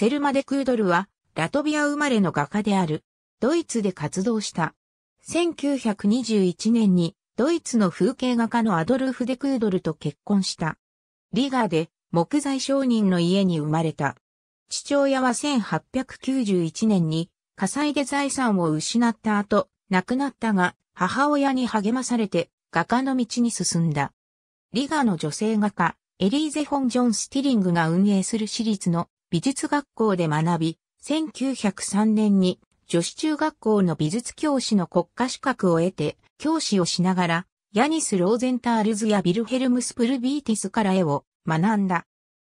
セルマ・デ・クードルは、ラトビア生まれの画家である。ドイツで活動した。1921年に、ドイツの風景画家のアドルフ・デ・クードルと結婚した。リガーで、木材商人の家に生まれた。父親は1891年に、火災で財産を失った後、亡くなったが、母親に励まされて、画家の道に進んだ。リガの女性画家、エリーゼ・フォン・ジョン・スティリングが運営する私立の美術学校で学び、1903年に女子中学校の美術教師の国家資格を得て、教師をしながら、ヤニス・ローゼンタールズやビルヘルムス・プルビーティスから絵を学んだ。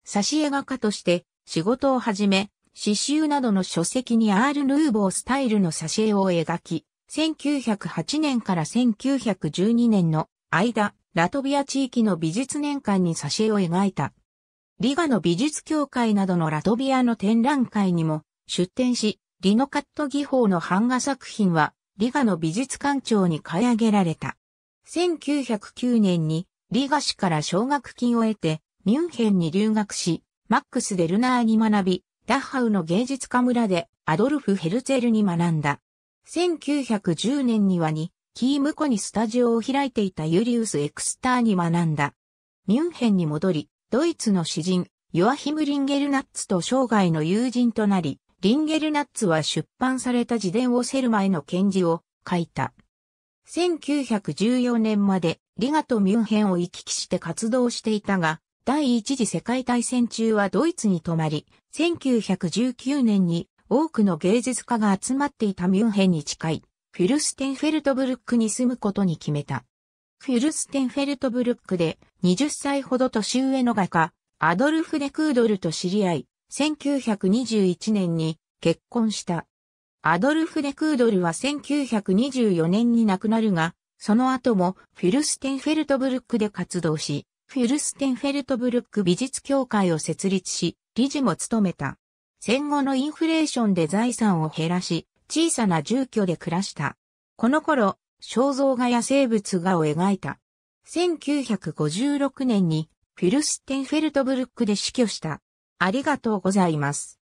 挿絵画家として仕事を始め、刺繍などの書籍にアール・ヌーボースタイルの挿絵を描き、1908年から1912年の間、ラトビア地域の美術年間に挿絵を描いた。リガの美術協会などのラトビアの展覧会にも出展し、リノカット技法の版画作品は、リガの美術館長に買い上げられた。1909年に、リガ氏から奨学金を得て、ミュンヘンに留学し、マックス・デルナーに学び、ダッハウの芸術家村でアドルフ・ヘルツェルに学んだ。1910年にはに、キームコにスタジオを開いていたユリウス・エクスターに学んだ。ミュンヘンに戻り、ドイツの詩人、ヨアヒム・リンゲルナッツと生涯の友人となり、リンゲルナッツは出版された自伝をセルマへの献辞を書いた。1914年までリガとミュンヘンを行き来して活動していたが、第一次世界大戦中はドイツに泊まり、1919年に多くの芸術家が集まっていたミュンヘンに近い、フィルステンフェルトブルックに住むことに決めた。フィルステンフェルトブルックで20歳ほど年上の画家、アドルフ・デクードルと知り合い、1921年に結婚した。アドルフ・デクードルは1924年に亡くなるが、その後もフィルステンフェルトブルックで活動し、フィルステンフェルトブルック美術協会を設立し、理事も務めた。戦後のインフレーションで財産を減らし、小さな住居で暮らした。この頃、肖像画や生物画を描いた。1956年にフィルステンフェルトブルックで死去した。ありがとうございます。